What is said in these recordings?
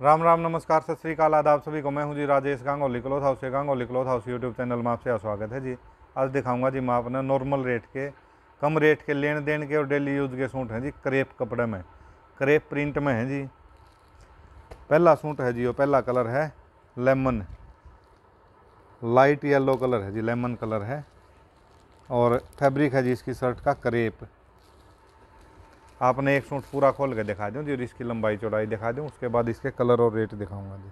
राम राम नमस्कार सत श्रीकाल आदाब सभी को मैं हूं जी Rajesh Gangoli cloth house Gangoli cloth house YouTube channel में आपसे स्वागत है जी आज दिखाऊंगा जी मैं अपने नॉर्मल रेट के कम रेट के लेन देन के और डेली यूज़ के सूट हैं जी करेप कपड़े में करेप प्रिंट में हैं जी पहला सूट है जी वो पहला कलर है लेमन लाइट येलो कलर है जी लेमन कलर है और फैब्रिक है जी इसकी शर्ट का करेप आपने एक सूट पूरा खोल के दिखा दूँ जी और इसकी लंबाई चौड़ाई दिखा दूँ उसके बाद इसके कलर और रेट दिखाऊँगा जी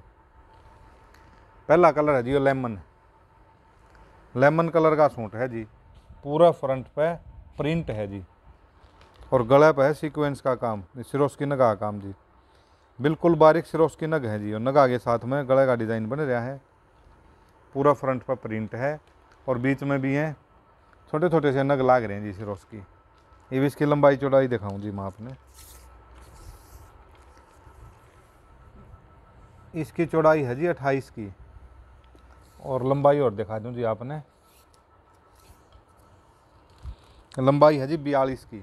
पहला कलर है जी वो लेमन लेमन कलर का सूट है जी पूरा फ्रंट पे प्रिंट है जी और गले पे है सीक्वेंस का काम सिरोस की नगा का काम जी बिल्कुल बारीक सिरोस की नग है जी और नगा के साथ में गले का डिज़ाइन बन रहा है पूरा फ्रंट पर प्रिंट है और बीच में भी हैं छोटे छोटे से नग लाग रहे हैं जी सिरोस्की की ये भी इसकी लंबाई चौड़ाई दिखाऊं जी मैं आपने इसकी चौड़ाई है जी अट्ठाईस की और लंबाई और दिखा दूं जी आपने लंबाई है जी बयालीस की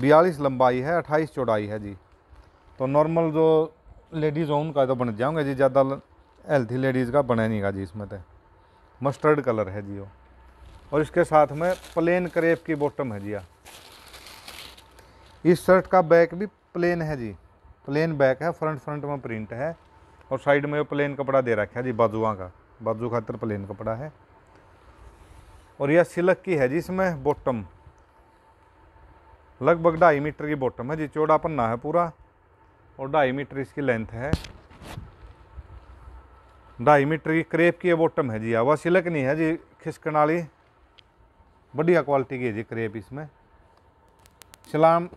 बयालीस लंबाई है अट्ठाईस चौड़ाई है जी तो नॉर्मल जो लेडीज़ हो उनका तो बन जाऊंगे जी ज़्यादा हेल्थी लेडीज़ का बने नहीं का जी इसमें तो मस्टर्ड कलर है जी वो और इसके साथ में प्लेन करेप की बॉटम है जी यहाँ इस शर्ट का बैक भी प्लेन है जी प्लेन बैक है फ्रंट फ्रंट में प्रिंट है और साइड में प्लेन कपड़ा दे रखा है जी बाजुआ का बाजू खातर प्लेन कपड़ा है और यह सिलक की है जी इसमें बॉटम लगभग ढाई मीटर की बॉटम है जी चौड़ा पन्ना है पूरा और ढाई मीटर इसकी लेंथ है ढाई मीटर की क्रेप की बॉटम है जी वह सिलक नहीं है जी खिसकन वाली बढ़िया क्वालिटी की है जी क्रेप इसमें सिलान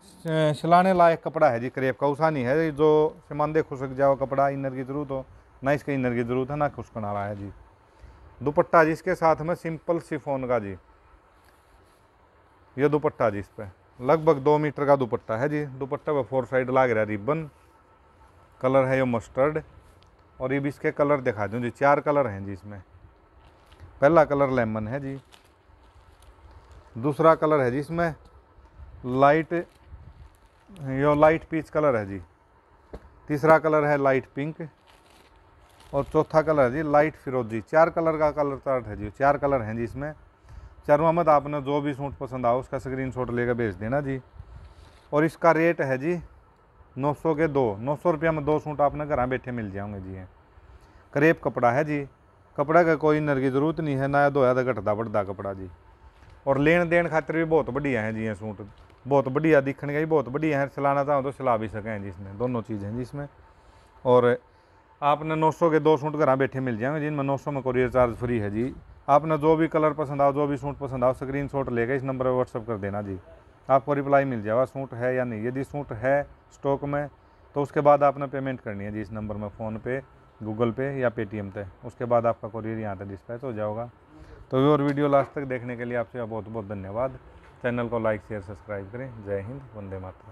सिलाने लायक कपड़ा है जी करीब कौसा नहीं है जो सिमानदे खुशक जाओ कपड़ा इनर की ज़रूरत हो ना इसके इनर की ज़रूरत है ना कुछ आ रहा है जी दुपट्टा जी इसके साथ में सिंपल सिफोन का जी ये दुपट्टा जी इस पर लगभग दो मीटर का दुपट्टा है जी दुपट्टा पर फोर साइड लाग रहा है रिबन कलर है ये मस्टर्ड और ये भी इसके कलर दिखा दूँ जी चार कलर हैं जी इसमें पहला कलर लेमन है जी दूसरा कलर है जी इसमें लाइट यो लाइट पीच कलर है जी तीसरा कलर है लाइट पिंक और चौथा कलर है जी लाइट फिरोजी चार कलर का कलर चार्ट है जी चार कलर हैं जी इसमें चार मोहम्मद आपने जो भी सूट पसंद आओ उसका स्क्रीन शॉट लेकर भेज देना जी और इसका रेट है जी नौ सौ के दो नौ सौ रुपया में दो सूट आपने घर बैठे मिल जाओगे जी करेब कपड़ा है जी कपड़ा का कोई इनर की जरूरत नहीं है ना धोया तो, तो घटता बढ़ता कपड़ा जी और लेन देन खातर भी बहुत बढ़िया है जी ये सूट बहुत बढ़िया दिखने का ही बहुत बढ़िया है चलाना चाहो तो चला तो भी सकें जी इसमें दोनों चीज़ हैं जी इसमें और आपने 900 के दो सूट घर बैठे मिल जाएंगे जिनमें नौ सौ में कोरियर चार्ज फ्री है जी आपने जो भी कलर पसंद आओ जो भी सूट पसंद आओ स्क्रीन शॉट लेकर इस नंबर पर व्हाट्सअप कर देना जी आपको रिप्लाई मिल जाएगा सूट है या नहीं यदि सूट है स्टॉक में तो उसके बाद आपने पेमेंट करनी है जी इस नंबर में फ़ोन पे गूगल पे या पेटीएम पे उसके बाद आपका कोरियर यहाँ तक डिस्पैच हो जाएगा तो और वीडियो लास्ट तक देखने के लिए आपसे बहुत बहुत धन्यवाद चैनल को लाइक शेयर सब्सक्राइब करें जय हिंद वंदे मातरम